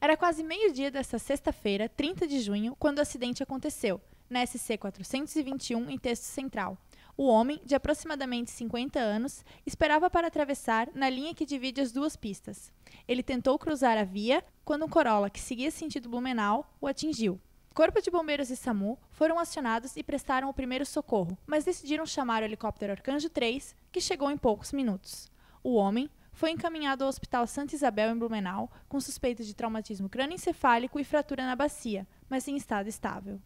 Era quase meio-dia desta sexta-feira, 30 de junho, quando o acidente aconteceu, na SC 421 em texto central. O homem, de aproximadamente 50 anos, esperava para atravessar na linha que divide as duas pistas. Ele tentou cruzar a via quando um Corolla que seguia sentido Blumenau o atingiu. Corpo de Bombeiros e SAMU foram acionados e prestaram o primeiro socorro, mas decidiram chamar o helicóptero Arcanjo 3, que chegou em poucos minutos. O homem, foi encaminhado ao Hospital Santa Isabel, em Blumenau, com suspeita de traumatismo crânioencefálico e fratura na bacia, mas em estado estável.